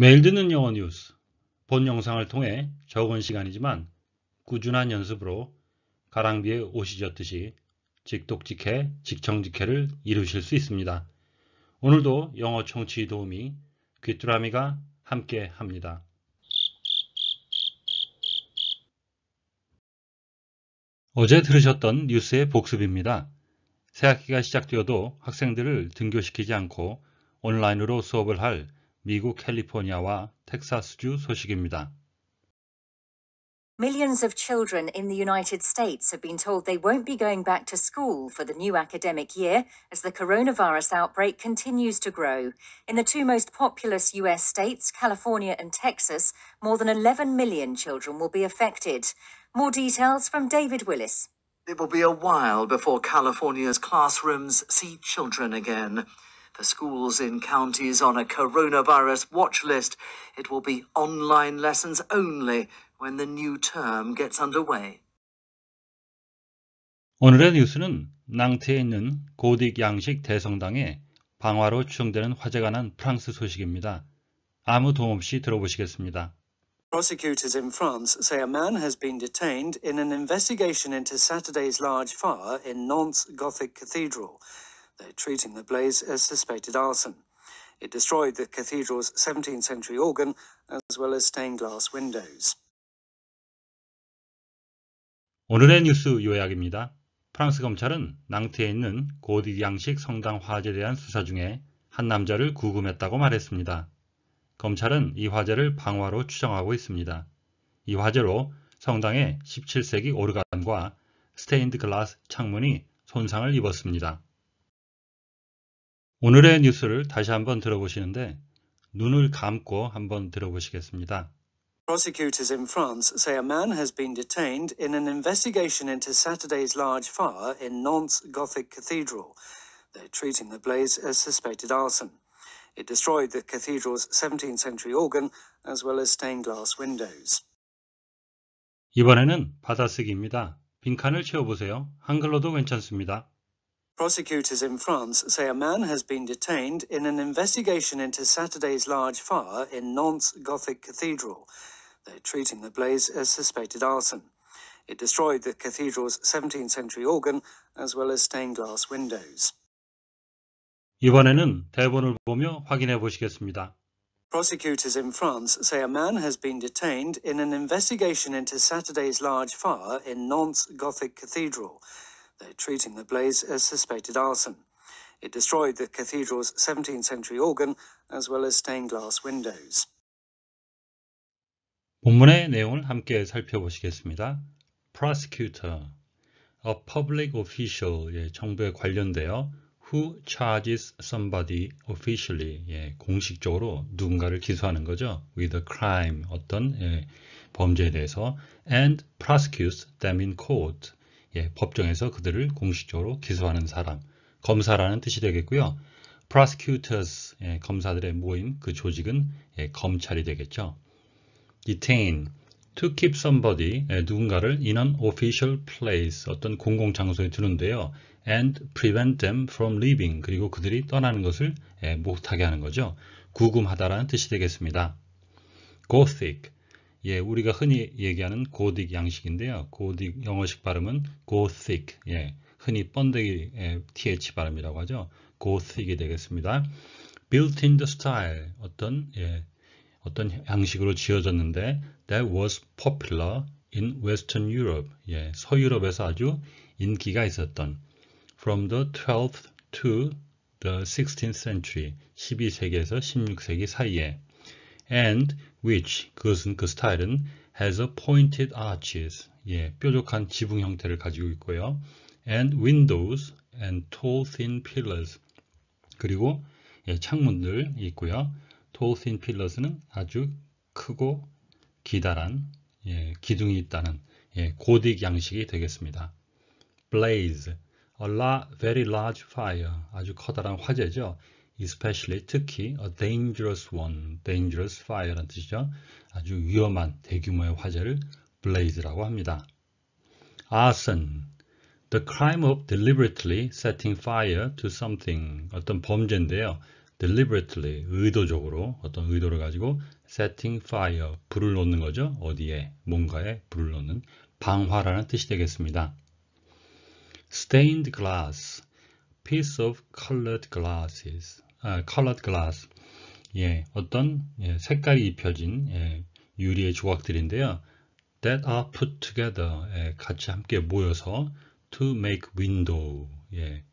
매일 듣는 영어 뉴스 본 영상을 통해 적은 시간이지만 꾸준한 연습으로 가랑비에 옷이 젖듯이 직독직해 직청직해를 이루실 수 있습니다. 오늘도 영어 청취 도우미 귀뚜라미가 함께 합니다. 어제 들으셨던 뉴스의 복습입니다. 새학기가 시작되어도 학생들을 등교시키지 않고 온라인으로 수업을 할 미국 캘리포니아와 텍사스주 소식입니다. Millions of children in the United States have been told they won't be going back to school for the new academic year as the coronavirus outbreak continues to grow. In the two most populous US states, California and Texas, more than 11 million children will be affected. More details from David Willis. It will be a while before California's classrooms see children again. For schools in counties on a coronavirus watch list, it will be online lessons only when the new term gets underway. 오늘의 뉴스는 낭트에 있는 고딕 양식 대성당에 방화로 추정되는 화재가 난 프랑스 소식입니다. 아무 도움 없이 들어보시겠습니다. Prosecutors in France say a man has been detained in an investigation into Saturday's large fire in Nantes Gothic Cathedral. They're treating the blaze as suspected arson. It destroyed the cathedral's 17th century organ as well as stained glass windows. 오늘의 뉴스 요약입니다. 프랑스 검찰은 낭트에 있는 고딕 양식 성당 화재에 대한 수사 중에 한 남자를 구금했다고 말했습니다. 검찰은 이 화재를 방화로 추정하고 있습니다. 이 화재로 성당의 17세기 오르간과 스테인드 글라스 창문이 손상을 입었습니다. 오늘의 뉴스를 다시 한번 들어보시는데 눈을 감고 한번 들어보시겠습니다. Prosecutors in France say a man has been detained in an investigation into Saturday's large fire in Nantes' Gothic Cathedral. They're treating the blaze as suspected arson. It destroyed the cathedral's 17th century organ as well as stained glass windows. 이번에는 받아쓰기입니다. 빈칸을 채워보세요. 한글로도 괜찮습니다. Prosecutors in France say a man has been detained in an investigation into Saturday's large fire in Nantes Gothic Cathedral. They're treating the blaze as suspected arson. It destroyed the cathedral's 17th century organ as well as stained glass windows. 이번에는 대본을 보며 확인해 보시겠습니다. Prosecutors in France say a man has been detained in an investigation into Saturday's large fire in Nantes Gothic Cathedral. They're treating the blaze as suspected arson. It destroyed the cathedral's 17th century organ as well as stained glass windows. 본문의 내용을 함께 살펴보시겠습니다. prosecutor, a public official, 예, 정부에 관련되어 who charges somebody officially, 예, 공식적으로 누군가를 기소하는 거죠. with a crime, 어떤 예, 범죄에 대해서 and prosecutes them in court, 예, 법정에서 그들을 공식적으로 기소하는 사람, 검사라는 뜻이 되겠고요. prosecutors, 예, 검사들의 모임, 그 조직은 예, 검찰이 되겠죠. detain, to keep somebody, 예, 누군가를 in an official place, 어떤 공공장소에 두는데요. and prevent them from leaving, 그리고 그들이 떠나는 것을 예, 못하게 하는 거죠. 구금하다라는 뜻이 되겠습니다. gothic, 예, 우리가 흔히 얘기하는 고딕 양식인데요. 고딕 영어식 발음은 고 o t 예, 흔히 번데기 예, th 발음이라고 하죠. 고 o t 이 되겠습니다. built in the style 어떤 예, 어떤 양식으로 지어졌는데 that was popular in western Europe. 예, 서유럽에서 아주 인기가 있었던 from the 12th to the 16th century. 12세기에서 16세기 사이에 and which 그것은 그 스타일은 has a pointed arches 예, 뾰족한 지붕 형태를 가지고 있고요. and windows and tall thin pillars 그리고 예, 창문들 있고요. tall thin pillars는 아주 크고 기다란 예, 기둥이 있다는 예, 고딕 양식이 되겠습니다. blaze a la, very large fire 아주 커다란 화재죠. especially 특히 a dangerous one, dangerous fire라는 뜻이죠. 아주 위험한 대규모의 화재를 blaze라고 합니다. arson, the crime of deliberately setting fire to something, 어떤 범죄인데요. deliberately, 의도적으로, 어떤 의도를 가지고 setting fire, 불을 놓는 거죠. 어디에, 뭔가에 불을 놓는 방화라는 뜻이 되겠습니다. stained glass, piece of colored glasses, 아, colored glass 예, 어떤 예, 색깔이 입혀진 예, 유리의 조각들인데요. That are put together 예, 같이 함께 모여서 to make window 예,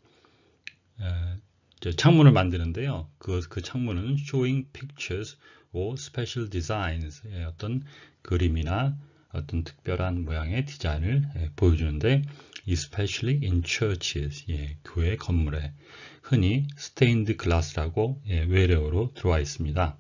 예, 창문을 만드는데요. 그, 그 창문은 showing pictures or special designs 예, 어떤 그림이나 어떤 특별한 모양의 디자인을 예, 보여주는데 especially in churches 예, 교회 건물에 흔히 스테인드 글라스라고 예, 외래어로 들어와 있습니다.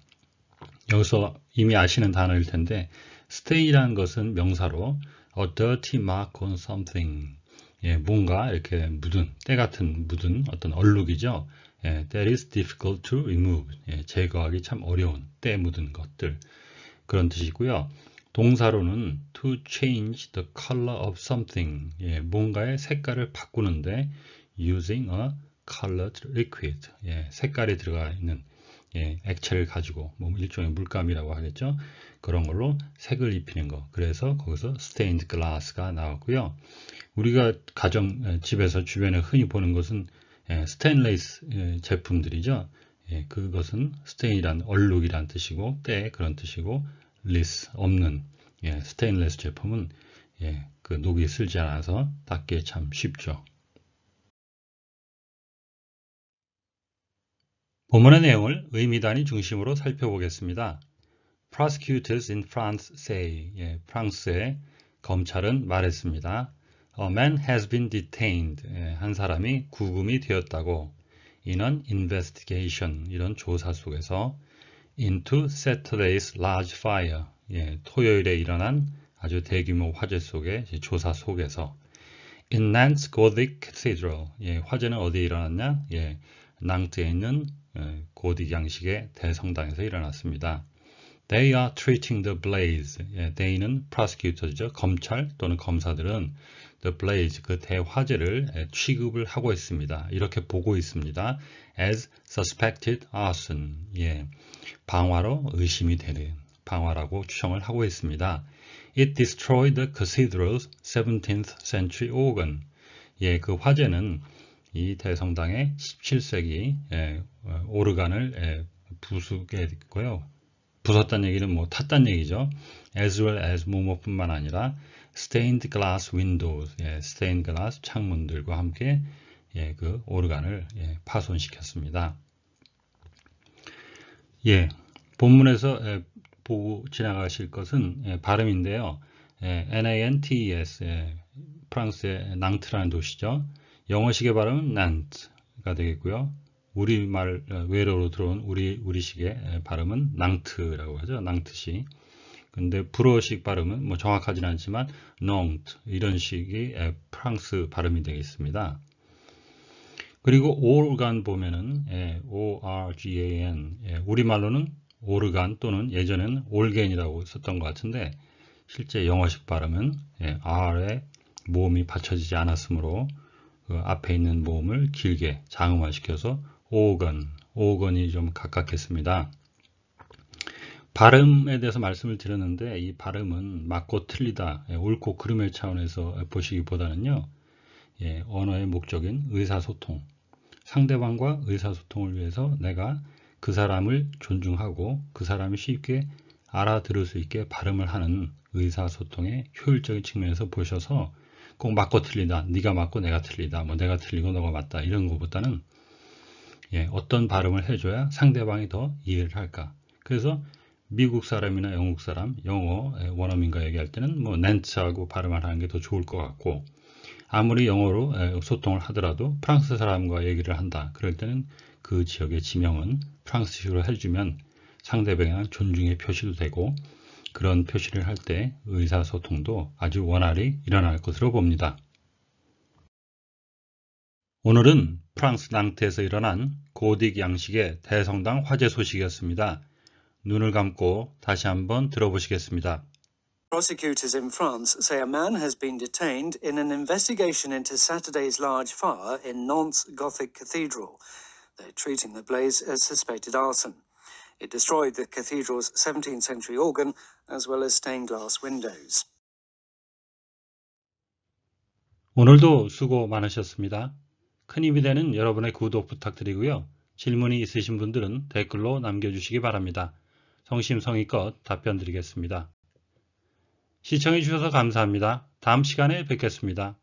여기서 이미 아시는 단어일 텐데 스테이 y 라는 것은 명사로 a dirty mark on something 예, 뭔가 이렇게 묻은 때 같은 묻은 어떤 얼룩이죠. 예, that is difficult to remove 예, 제거하기 참 어려운 때 묻은 것들 그런 뜻이고요. 동사로는 to change the color of something 예, 뭔가의 색깔을 바꾸는데 using a colored liquid 예, 색깔이 들어가 있는 예, 액체를 가지고 뭐 일종의 물감이라고 하겠죠 그런 걸로 색을 입히는 거 그래서 거기서 stained glass가 나왔고요 우리가 가정 예, 집에서 주변에 흔히 보는 것은 스테인레이스 예, 예, 제품들이죠 그것은 스테인이란 얼룩이란 뜻이고 때 그런 뜻이고 리스 없는 스테인레스 제품은 그 녹이 슬지 않아서 닦기 에참 쉽죠 본문의 내용을 의미단이 중심으로 살펴보겠습니다. Prosecutors in France say, 예, 프랑스의 검찰은 말했습니다. A man has been detained. 예, 한 사람이 구금이 되었다고. 이는 investigation, 이런 조사 속에서 into Saturday's large fire. 예, 토요일에 일어난 아주 대규모 화재 속에 조사 속에서 in Nantes Gothic Cathedral. 예, 화재는 어디에 일어났냐? 예, 낭트에 있는 고딕 양식의 대성당에서 일어났습니다. They are treating the blaze. 예, they는 prosecutor죠. 검찰 또는 검사들은 the blaze, 그 대화재를 취급을 하고 있습니다. 이렇게 보고 있습니다. as suspected arson. 예, 방화로 의심이 되는 방화라고 추정을 하고 있습니다. It destroyed the cathedral's 17th century organ. 예, 그 화재는 이 대성당에 17세기 예, 오르간을 예, 부수게됐고요 부쉈다는 얘기는 뭐 탔다는 얘기죠. as well as 뭐뭐뿐만 아니라 stained glass windows, 예, stained glass 창문들과 함께 예, 그 오르간을 예, 파손시켰습니다. 예, 본문에서 예, 보고 지나가실 것은 예, 발음인데요. 예, NANTES, 예, 프랑스의 낭트라는 도시죠. 영어식의 발음은 nant가 되겠고요. 우리말 어, 외로로 들어온 우리 우리식의 발음은 낭트라고 하죠. 낭트시. 근데 불어식 발음은 뭐 정확하진 않지만 농트 이런 식이 프랑스 발음이 되겠습니다. 그리고 오르간 보면은 예, O-R-G-A-N 예, 우리말로는 오르간 또는 예전에는 올겐이라고 썼던 것 같은데 실제 영어식 발음은 예, R에 모음이 받쳐지지 않았으므로 그 앞에 있는 모음을 길게 장음화시켜서 오건, 오건이 좀 각각했습니다. 발음에 대해서 말씀을 드렸는데 이 발음은 맞고 틀리다, 예, 옳고 그름의 차원에서 보시기보다는요. 예, 언어의 목적인 의사소통, 상대방과 의사소통을 위해서 내가 그 사람을 존중하고 그 사람이 쉽게 알아들을 수 있게 발음을 하는 의사소통의 효율적인 측면에서 보셔서 꼭 맞고 틀리다 네가 맞고 내가 틀리다 뭐 내가 틀리고 너가 맞다 이런 것보다는 예, 어떤 발음을 해줘야 상대방이 더 이해를 할까 그래서 미국 사람이나 영국 사람 영어 예, 원어민과 얘기할 때는 뭐 낸츠하고 발음을 하는 게 더 좋을 것 같고 아무리 영어로 예, 소통을 하더라도 프랑스 사람과 얘기를 한다 그럴 때는 그 지역의 지명은 프랑스식으로 해주면 상대방의 존중의 표시도 되고 그런 표시를 할 때 의사소통도 아주 원활히 일어날 것으로 봅니다. 오늘은 프랑스 낭트에서 일어난 고딕 양식의 대성당 화재 소식이었습니다. 눈을 감고 다시 한번 들어보시겠습니다. Prosecutors in France say a man has been detained in an investigation into Saturday's large fire in Nantes Gothic Cathedral. They're treating the blaze as suspected arson. It destroyed the cathedral's 17th century organ as well as stained glass windows. 오늘도 수고 많으셨습니다. 큰 힘이 되는 여러분의 구독 부탁드리고요. 질문이 있으신 분들은 댓글로 남겨주시기 바랍니다. 성심성의껏 답변 드리겠습니다. 시청해주셔서 감사합니다. 다음 시간에 뵙겠습니다.